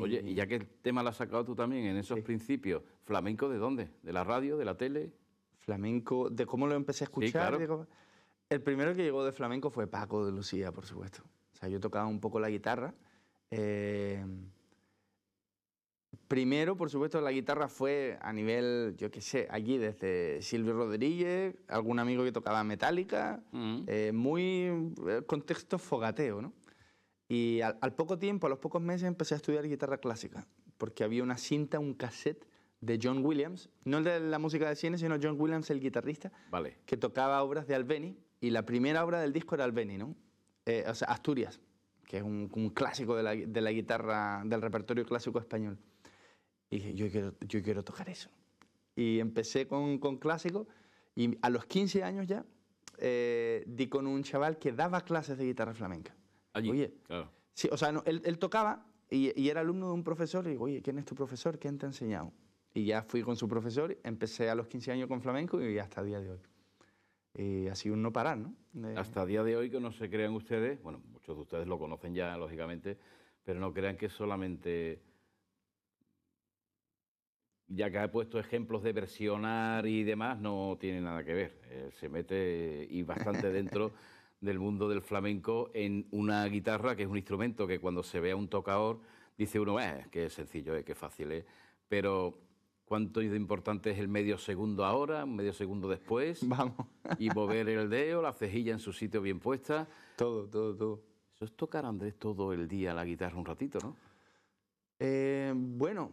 Oye, y ya que el tema lo has sacado tú también, en esos principios, ¿flamenco de dónde? ¿De la radio, de la tele? Flamenco, de cómo lo empecé a escuchar. El primero que llegó de flamenco fue Paco de Lucía, por supuesto yo tocaba un poco la guitarra. Eh, primero, por supuesto, la guitarra fue a nivel, yo qué sé, allí desde Silvio Rodríguez, algún amigo que tocaba Metallica eh, muy eh, contexto fogateo, ¿no? Y al, poco tiempo, a los pocos meses, empecé a estudiar guitarra clásica, porque había una cinta, un cassette de John Williams, no el de la música de cine, sino John Williams, el guitarrista, vale. que tocaba obras de Albeni, y la primera obra del disco era Albeni, ¿no? Eh, o sea, Asturias, que es un, clásico de la, guitarra, del repertorio clásico español. Y dije, yo quiero, tocar eso. Y empecé con, clásico y a los 15 años ya eh, di con un chaval que daba clases de guitarra flamenca. Oye, claro. sí, o sea, él, tocaba y, y, era alumno de un profesor. Y digo, oye, ¿quién es tu profesor? ¿Quién te ha enseñado? Y ya fui con su profesor, empecé a los 15 años con flamenco y hasta el día de hoy. Y eh, así sido un no parar, ¿no? Hasta día de hoy que no se crean ustedes, bueno, muchos de ustedes lo conocen ya, lógicamente, pero no crean que solamente ya que ha puesto ejemplos de versionar y demás, no tiene nada que ver. Eh, se mete y bastante dentro del mundo del flamenco en una guitarra, que es un instrumento que cuando se ve a un tocador, dice uno, eh, qué sencillo es, qué fácil es, pero cuánto de importante es el medio segundo ahora, medio segundo después. Vamos. Y mover el dedo, la cejilla en su sitio bien puesta. Todo, todo, todo. Eso es tocar, Andrés, todo el día la guitarra un ratito, ¿no? Eh, bueno,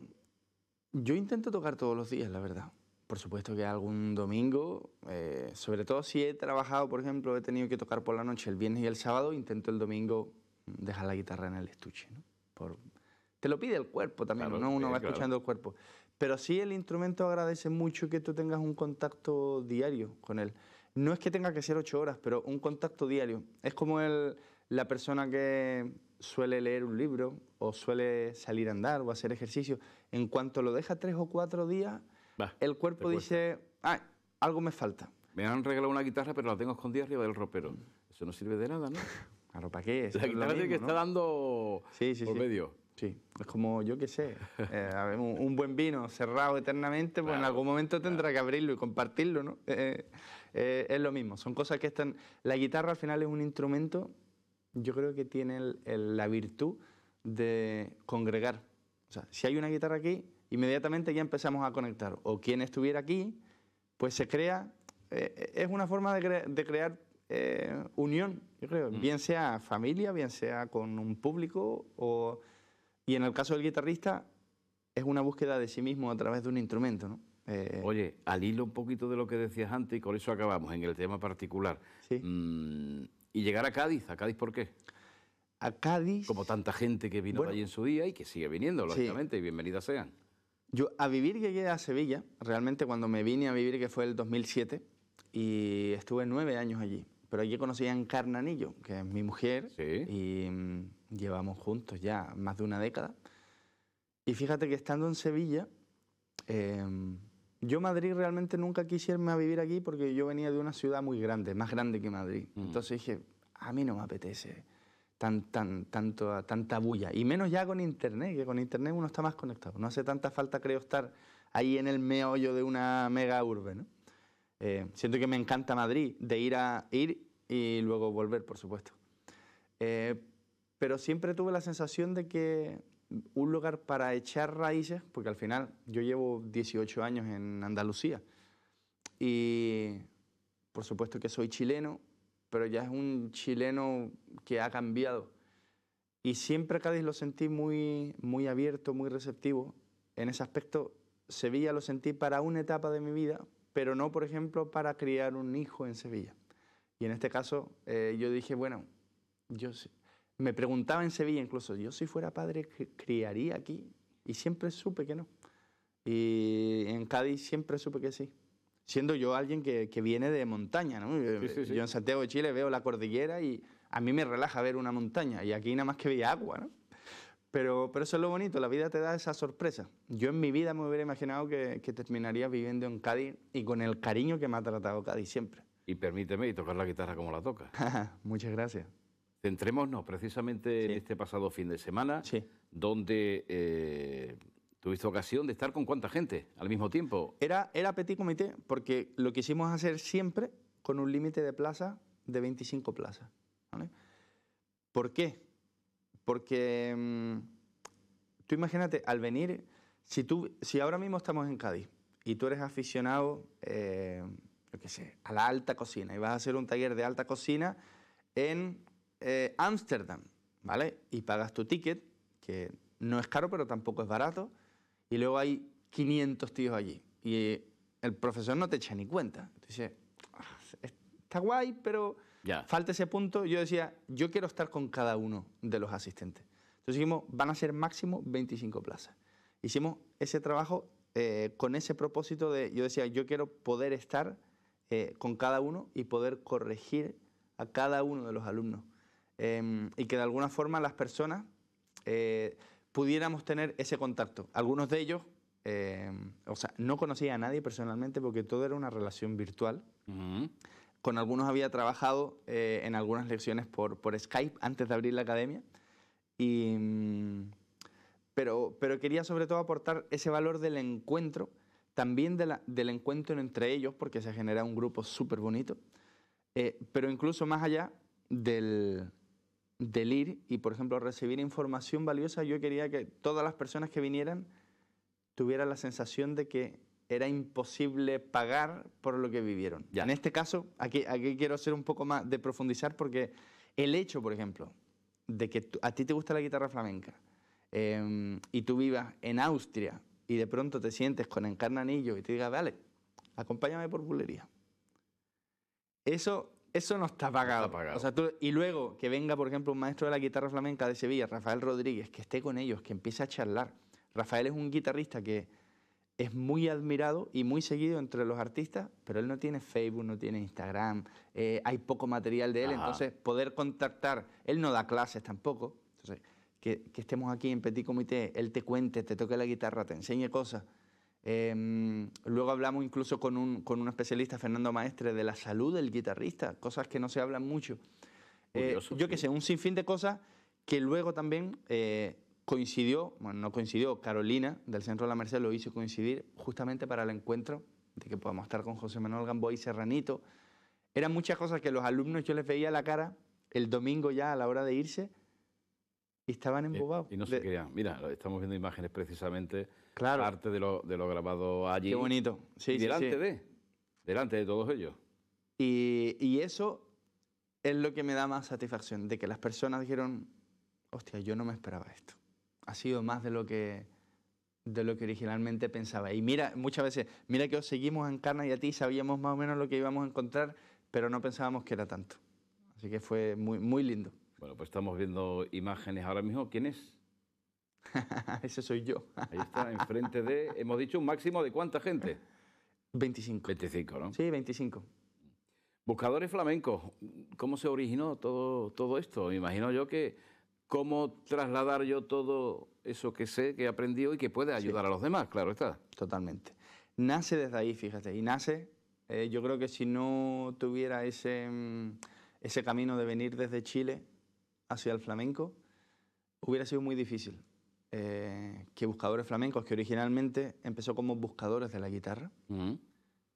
yo intento tocar todos los días, la verdad. Por supuesto que algún domingo, eh, sobre todo si he trabajado, por ejemplo, he tenido que tocar por la noche el viernes y el sábado, intento el domingo dejar la guitarra en el estuche, ¿no? Por... Te lo pide el cuerpo también, ¿no? Uno eh, va escuchando el cuerpo. Pero sí el instrumento agradece mucho que tú tengas un contacto diario con él. No es que tenga que ser ocho horas, pero un contacto diario. Es como la persona que suele leer un libro o suele salir a andar o hacer ejercicio. En cuanto lo deja tres o cuatro días, el cuerpo dice, ah, algo me falta. Me han regalado una guitarra, pero la tengo escondida arriba del ropero. Eso no sirve de nada, ¿no? ¿para qué? Es la guitarra que está dando sí, sí, sí. medio. Sí, es como, yo qué sé, eh, un, buen vino cerrado eternamente, pues en algún momento tendrá que abrirlo y compartirlo, ¿no? Eh, eh, es lo mismo, son cosas que están... La guitarra al final es un instrumento, yo creo que tiene la virtud de congregar. O sea, si hay una guitarra aquí, inmediatamente ya empezamos a conectar. O quien estuviera aquí, pues se crea, es una forma de, crear unión, yo creo, mm. bien sea familia, bien sea con un público o y en el caso del guitarrista, es una búsqueda de sí mismo a través de un instrumento, ¿no? Eh, Oye, al hilo un poquito de lo que decías antes, y con eso acabamos, en el tema particular. Sí. Mm, y llegar a Cádiz, ¿a Cádiz por qué? A Cádiz... Como tanta gente que vino allí en su día y que sigue viniendo, lógicamente, y bienvenidas sean. Yo a vivir llegué a Sevilla, realmente cuando me vine a vivir, que fue el 2007, y estuve nueve años allí. Pero allí conocí a anillo que es mi mujer, sí. y mm, llevamos juntos ya más de una década. Y fíjate que estando en Sevilla, em, yo Madrid realmente nunca quisiera a vivir aquí porque yo venía de una ciudad muy grande, más grande que Madrid. Mm. Entonces dije, a mí no me apetece tan, tan, tanto, tanta bulla. Y menos ya con Internet, que con Internet uno está más conectado. No hace tanta falta, creo, estar ahí en el meollo de una mega urbe. ¿no? Eh, siento que me encanta Madrid, de ir a ir y luego volver, por supuesto. Eh, pero siempre tuve la sensación de que un lugar para echar raíces, porque al final yo llevo 18 años en Andalucía y por supuesto que soy chileno, pero ya es un chileno que ha cambiado. Y siempre Cádiz lo sentí muy, muy abierto, muy receptivo. En ese aspecto, Sevilla lo sentí para una etapa de mi vida, pero no, por ejemplo, para criar un hijo en Sevilla. Y en este caso, eh, yo dije, bueno, yo sí. Me preguntaba en Sevilla incluso, yo si fuera padre, ¿criaría aquí? Y siempre supe que no. Y en Cádiz siempre supe que sí. Siendo yo alguien que, viene de montaña, ¿no? Yo en Santiago de Chile veo la cordillera y a mí me relaja ver una montaña y aquí nada más que veía agua, ¿no? Pero, pero eso es lo bonito, la vida te da esa sorpresa. Yo en mi vida me hubiera imaginado que, terminaría viviendo en Cádiz y con el cariño que me ha tratado Cádiz siempre. Y permíteme, y tocar la guitarra como la toca. Muchas gracias. Centrémonos precisamente en este pasado fin de semana, donde eh, tuviste ocasión de estar con cuánta gente al mismo tiempo. Era, era petit comité, porque lo quisimos hacer siempre con un límite de plaza de 25 plazas. ¿vale? ¿Por qué? Porque mm, tú imagínate, al venir, si, tú, si ahora mismo estamos en Cádiz y tú eres aficionado, eh, a la alta cocina y vas a hacer un taller de alta cocina en eh, Ámsterdam, ¿vale? Y pagas tu ticket, que no es caro, pero tampoco es barato, y luego hay 500 tíos allí. Y el profesor no te echa ni cuenta. Dice, ah, está guay, pero falta ese punto. Yo decía, yo quiero estar con cada uno de los asistentes. Entonces dijimos, van a ser máximo 25 plazas. Hicimos ese trabajo eh, con ese propósito de, yo decía, yo quiero poder estar eh, con cada uno y poder corregir a cada uno de los alumnos. Em, y que de alguna forma las personas eh, pudiéramos tener ese contacto. Algunos de ellos, em, o sea, no conocía a nadie personalmente porque todo era una relación virtual. Con algunos había trabajado eh, en algunas lecciones por, por Skype antes de abrir la academia. Y, em, pero, pero quería sobre todo aportar ese valor del encuentro, también de la, del encuentro entre ellos, porque se genera un grupo súper bonito. Eh, pero incluso más allá del, del ir y, por ejemplo, recibir información valiosa, yo quería que todas las personas que vinieran tuvieran la sensación de que era imposible pagar por lo que vivieron. Ya. En este caso, aquí, aquí quiero hacer un poco más de profundizar porque el hecho, por ejemplo, de que a ti te gusta la guitarra flamenca em, y tú vivas en Austria y de pronto te sientes con Encarnanillo y te diga, dale, acompáñame por bulería. Eso eso no está pagado. y luego que venga, por ejemplo, un maestro de la guitarra flamenca de Sevilla, Rafael Rodríguez, que esté con ellos, que empiece a charlar. Rafael es un guitarrista que es muy admirado y muy seguido entre los artistas, pero él no tiene Facebook, no tiene Instagram, eh, hay poco material de él, entonces poder contactar, él no da clases tampoco, entonces que estemos aquí en Petit Comité, él te cuente, te toque la guitarra, te enseñe cosas Em, luego hablamos incluso con un, especialista, Fernando Maestre, de la salud del guitarrista, cosas que no se hablan mucho. Eh, yo qué sé, un sinfín de cosas que luego también eh, coincidió, bueno, no coincidió, Carolina del Centro de la Merced lo hizo coincidir justamente para el encuentro de que podamos estar con José Manuel Gamboa y Serranito. Eran muchas cosas que los alumnos yo les veía la cara el domingo ya a la hora de irse y estaban eh, embobados. Y, no se de... mira, estamos viendo imágenes precisamente claro. parte de lo, grabado allí. Qué bonito. Sí, delante sí, de. Delante de todos ellos. Y, eso es lo que me da más satisfacción, de que las personas dijeron, hostia, yo no me esperaba esto. Ha sido más de lo que de lo que originalmente pensaba. Y mira, muchas veces, mira que os seguimos en Carna y a ti, sabíamos más o menos lo que íbamos a encontrar, pero no pensábamos que era tanto. Así que fue muy, muy lindo. Bueno, pues estamos viendo imágenes ahora mismo. ¿Quién es? Ese soy yo. Ahí está, enfrente de, hemos dicho un máximo de cuánta gente. 25. 25, ¿no? Sí, 25. Buscadores flamencos, ¿cómo se originó todo, todo esto? Me imagino yo que cómo trasladar yo todo eso que sé, que he aprendido y que puede ayudar a los demás, claro está. Totalmente. Nace desde ahí, fíjate, y nace, eh, yo creo que si no tuviera ese, mm, ese camino de venir desde Chile hacia el flamenco, hubiera sido muy difícil. Eh, que Buscadores Flamencos, que originalmente empezó como Buscadores de la Guitarra,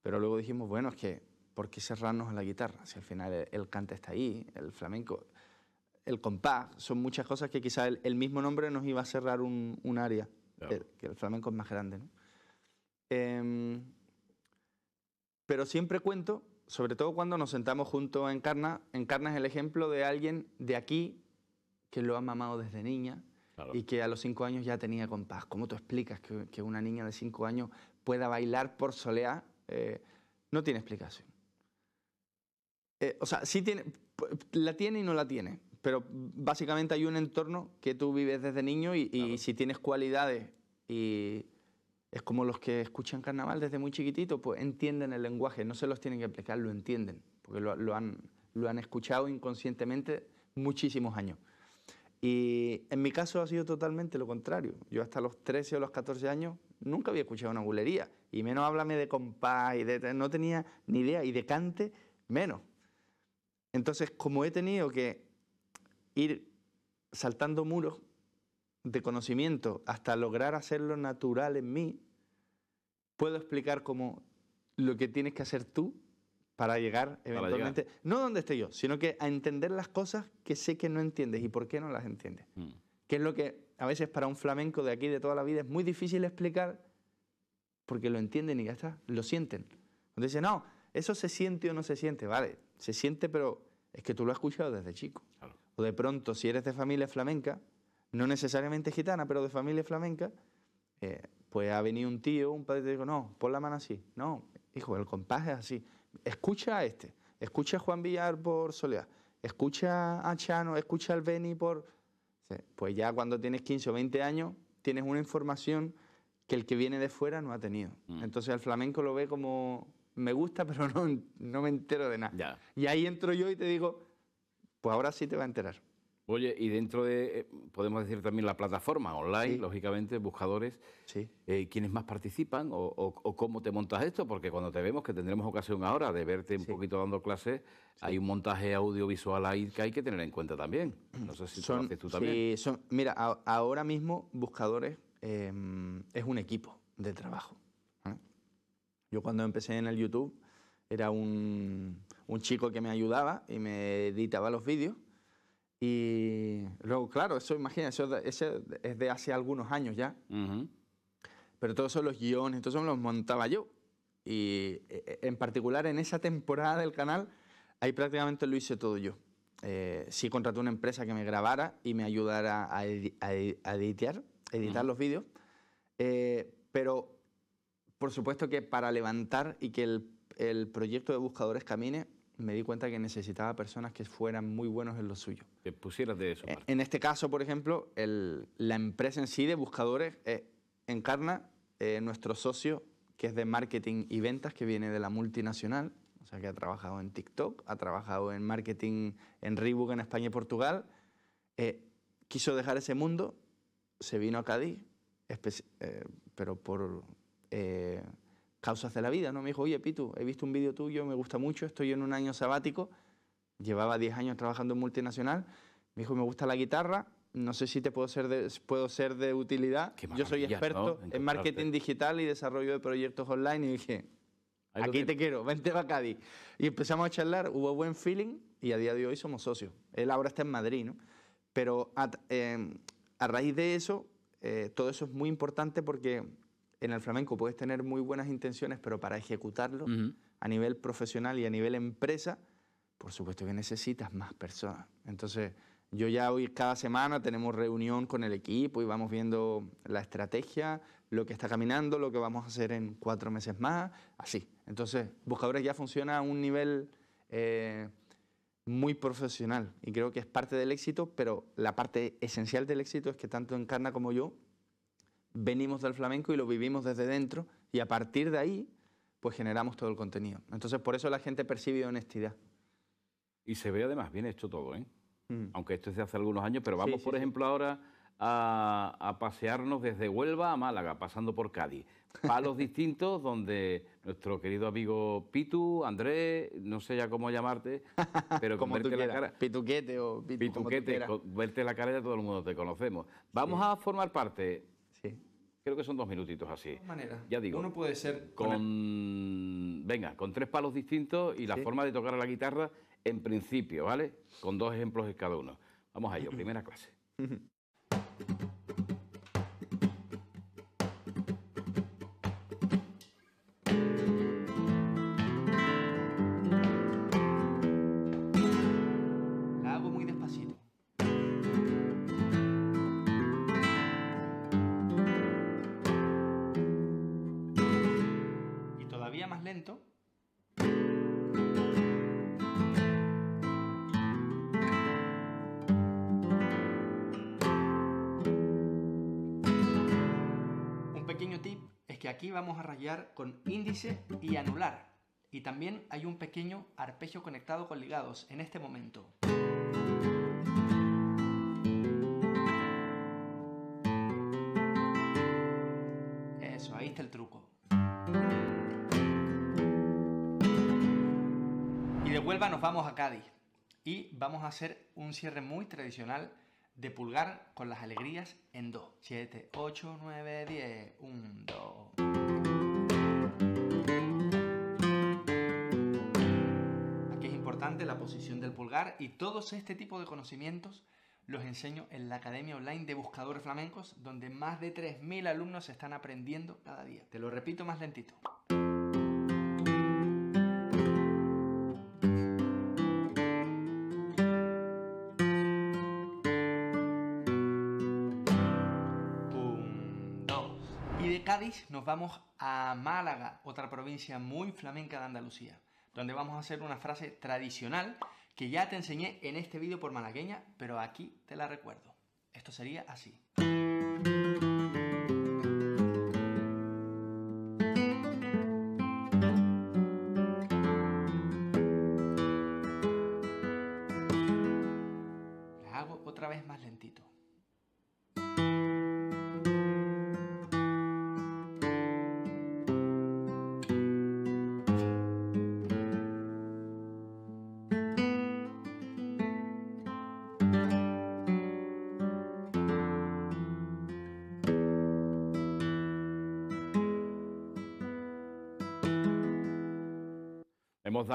pero luego dijimos, bueno, es que, ¿por qué cerrarnos a la guitarra? Si al final el, cante está ahí, el flamenco, el compás, son muchas cosas que quizás el, mismo nombre nos iba a cerrar un, área, que, el flamenco es más grande, em, pero siempre cuento, sobre todo cuando nos sentamos juntos a Encarna, Encarna es el ejemplo de alguien de aquí que lo ha mamado desde niña, y que a los cinco años ya tenía compás. ¿Cómo tú explicas que, una niña de cinco años pueda bailar por soleá? Eh, no tiene explicación. Eh, o sea, sí tiene, la tiene y no la tiene, pero básicamente hay un entorno que tú vives desde niño y, si tienes cualidades y es como los que escuchan carnaval desde muy chiquitito, pues entienden el lenguaje, no se los tienen que explicar, lo entienden, porque lo, han, lo han escuchado inconscientemente muchísimos años. Y en mi caso ha sido totalmente lo contrario. Yo hasta los 13 o los 14 años nunca había escuchado una bulería. Y menos háblame de compás, y de, no tenía ni idea. Y de cante, menos. Entonces, como he tenido que ir saltando muros de conocimiento hasta lograr hacerlo natural en mí, puedo explicar cómo lo que tienes que hacer tú para llegar eventualmente, no donde esté yo, sino que a entender las cosas que sé que no entiendes y por qué no las entiendes. Hmm. Que es lo que a veces para un flamenco de aquí de toda la vida es muy difícil explicar porque lo entienden y ya está, lo sienten. entonces dicen, no, eso se siente o no se siente, vale, se siente, pero es que tú lo has escuchado desde chico. O de pronto, si eres de familia flamenca, no necesariamente gitana, pero de familia flamenca, eh, pues ha venido un tío, un padre y te no, pon la mano así. No, hijo, el compás es así escucha a este, escucha a Juan Villar por Soledad, escucha a Chano, escucha al Beni por... Pues ya cuando tienes 15 o 20 años tienes una información que el que viene de fuera no ha tenido. Mm. Entonces el flamenco lo ve como me gusta, pero no, no me entero de nada. Y ahí entro yo y te digo, pues ahora sí te va a enterar. Oye, y dentro de, eh, podemos decir también la plataforma online, lógicamente, buscadores, sí. eh, ¿quiénes más participan o, cómo te montas esto? Porque cuando te vemos, que tendremos ocasión ahora de verte un poquito dando clases, hay un montaje audiovisual ahí que hay que tener en cuenta también. No sé si son, lo haces tú también. mira, ahora mismo buscadores em, es un equipo de trabajo. Yo cuando empecé en el YouTube era un chico que me ayudaba y me editaba los vídeos y luego, claro, eso imagínense eso, es de hace algunos años ya. Pero todos son los guiones, todos son los montaba yo. Y eh, eh, en particular en esa temporada del canal, ahí prácticamente lo hice todo yo. Eh, sí contraté una empresa que me grabara y me ayudara a, editar, editar los vídeos. pero por supuesto que para levantar y que el, el proyecto de buscadores camine, me di cuenta que necesitaba personas que fueran muy buenos en lo suyo. Que pusieras de eso. En este caso, por ejemplo, el, la empresa en sí de buscadores eh, encarna eh, nuestro socio, que es de marketing y ventas, que viene de la multinacional, o sea, que ha trabajado en TikTok, ha trabajado en marketing en Reebok en España y Portugal. Eh, quiso dejar ese mundo, se vino a Cádiz, pero por causas de la vida, ¿no? Me dijo, oye, Pitu, he visto un vídeo tuyo, me gusta mucho, estoy en un año sabático, llevaba 10 años trabajando en multinacional, me dijo, me gusta la guitarra, no sé si te puedo ser de, puedo ser de utilidad, yo soy experto en marketing digital y desarrollo de proyectos online y dije, aquí te quiero, vente a Cádiz. Y empezamos a charlar, hubo buen feeling y a día de hoy somos socios. Él ahora está en Madrid, ¿no? Pero eh, a, raíz de eso, eh, todo eso es muy importante porque en el flamenco puedes tener muy buenas intenciones, pero para ejecutarlo a nivel profesional y a nivel empresa, por supuesto que necesitas más personas. Entonces, yo ya hoy cada semana tenemos reunión con el equipo y vamos viendo la estrategia, lo que está caminando, lo que vamos a hacer en cuatro meses más, así. Entonces, Buscadores ya funciona a un nivel eh, muy profesional y creo que es parte del éxito, pero la parte esencial del éxito es que tanto Encarna como yo venimos del flamenco y lo vivimos desde dentro y a partir de ahí pues generamos todo el contenido. Entonces por eso la gente percibe honestidad. Y se ve además bien hecho todo, ¿eh? Mm. Aunque esto es de hace algunos años, pero vamos, por ejemplo, ahora a, pasearnos desde Huelva a Málaga, pasando por Cádiz. Palos distintos donde nuestro querido amigo Pitu, Andrés, no sé ya cómo llamarte, pero como con verte la cara. Pituquete o Pituquete, verte la cara ya todo el mundo te conocemos. Vamos a formar parte Creo que son dos minutitos así. De Manera. Ya digo. Uno puede ser. Con. Venga, con tres palos distintos y la forma de tocar la guitarra en principio, ¿vale? Con dos ejemplos cada uno. Vamos a ello, primera clase. y anular. Y también hay un pequeño arpegio conectado con ligados en este momento. Eso, ahí está el truco. Y de vuelta nos vamos a Cádiz y vamos a hacer un cierre muy tradicional de pulgar con las alegrías en do. 7, 8, 9, 10, 1, 2. la posición del pulgar y todos este tipo de conocimientos los enseño en la Academia Online de Buscadores Flamencos, donde más de 3.000 alumnos están aprendiendo cada día. Te lo repito más lentito. Y de Cádiz nos vamos a Málaga, otra provincia muy flamenca de Andalucía donde vamos a hacer una frase tradicional que ya te enseñé en este vídeo por malagueña, pero aquí te la recuerdo. Esto sería así.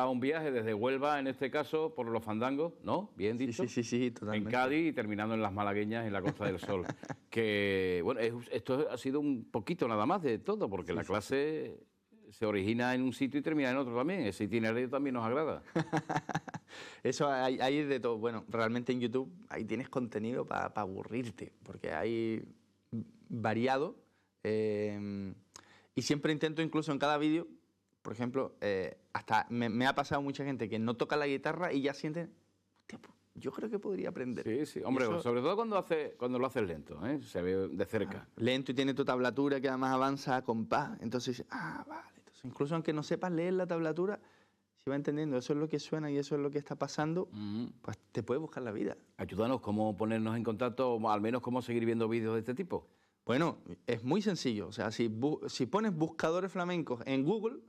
un viaje desde Huelva, en este caso, por los fandangos, ¿no? Bien dicho. Sí, sí, sí, totalmente. En Cádiz y terminando en las malagueñas, en la Costa del Sol. que, bueno, esto ha sido un poquito nada más de todo, porque la clase se origina en un sitio y termina en otro también. Ese itinerario también nos agrada. Eso hay, hay, de todo. Bueno, realmente en YouTube ahí tienes contenido para aburrirte, porque hay variado. Eh, y siempre intento incluso en cada vídeo, por ejemplo, eh, hasta me, ha pasado mucha gente que no toca la guitarra y ya siente... Pues, yo creo que podría aprender. Sí, sí, hombre, sobre todo cuando, hace, cuando lo haces lento, ¿eh? se ve de cerca. lento y tiene tu tablatura que además avanza a compás, entonces, ah, vale, incluso aunque no sepas leer la tablatura, si va entendiendo eso es lo que suena y eso es lo que está pasando, pues te puede buscar la vida. Ayúdanos cómo ponernos en contacto, o al menos cómo seguir viendo vídeos de este tipo. Bueno, es muy sencillo. O sea, si pones buscadores flamencos en Google,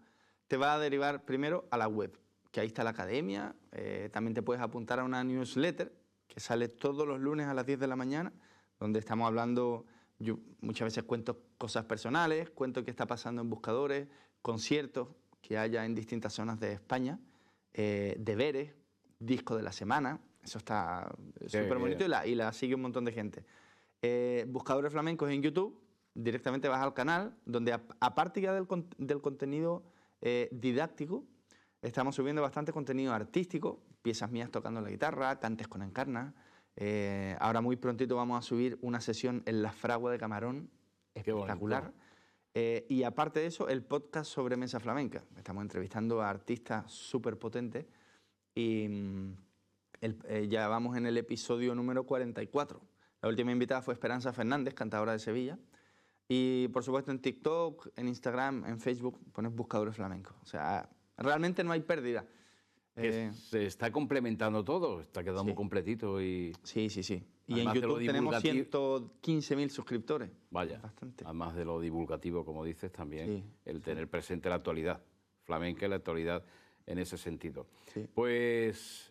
te va a derivar primero a la web, que ahí está la academia, eh, también te puedes apuntar a una newsletter que sale todos los lunes a las 10 de la mañana, donde estamos hablando, yo muchas veces cuento cosas personales, cuento qué está pasando en buscadores, conciertos que haya en distintas zonas de España, eh, deberes, disco de la semana, eso está súper bonito y la, sigue un montón de gente. Eh, buscadores flamencos en YouTube, directamente vas al canal, donde aparte ya del, del contenido eh, didáctico. Estamos subiendo bastante contenido artístico, piezas mías tocando la guitarra, cantes con encarna. Eh, ahora muy prontito vamos a subir una sesión en la fragua de Camarón, espectacular. Eh, y aparte de eso, el podcast sobre mesa flamenca. Estamos entrevistando a artistas súper potentes y mm, ya vamos en el episodio número 44. La última invitada fue Esperanza Fernández, cantadora de Sevilla. Y por supuesto en TikTok, en Instagram, en Facebook, pones buscadores flamenco. O sea, realmente no hay pérdida. Eh, se está complementando todo, está quedando muy completito y... Sí, sí, sí. Y en YouTube tenemos 115.000 suscriptores. Vaya, bastante. Además de lo divulgativo, como dices, también el tener presente la actualidad, flamenca y la actualidad en ese sentido. Pues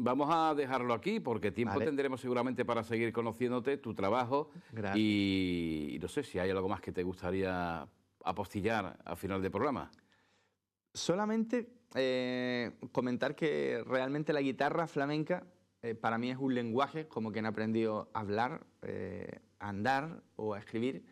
Vamos a dejarlo aquí porque tiempo tendremos seguramente para seguir conociéndote, tu trabajo y no sé si hay algo más que te gustaría apostillar al final del programa. Solamente eh, comentar que realmente la guitarra flamenca eh, para mí es un lenguaje como que ha aprendido a hablar, eh, a andar o a escribir.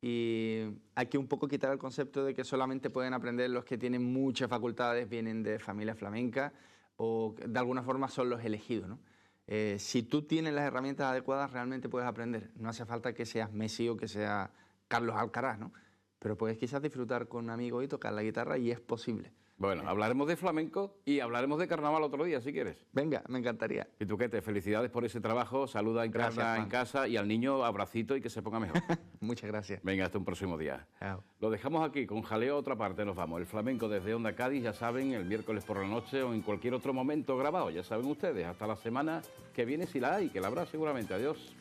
Y hay que un poco quitar el concepto de que solamente pueden aprender los que tienen muchas facultades, vienen de familia flamenca o de alguna forma son los elegidos. ¿no? Eh, si tú tienes las herramientas adecuadas, realmente puedes aprender. No hace falta que seas Messi o que sea Carlos Alcaraz, ¿no? pero puedes quizás disfrutar con un amigo y tocar la guitarra y es posible. Bueno, hablaremos de flamenco y hablaremos de carnaval otro día, si quieres. Venga, me encantaría. Y tú qué te felicidades por ese trabajo. Saluda casa, en casa y al niño abracito y que se ponga mejor. Muchas gracias. Venga, hasta un próximo día. Lo dejamos aquí, con jaleo a otra parte nos vamos. El flamenco desde Onda Cádiz, ya saben, el miércoles por la noche o en cualquier otro momento grabado, ya saben ustedes. Hasta la semana que viene si la hay, que la habrá seguramente. Adiós.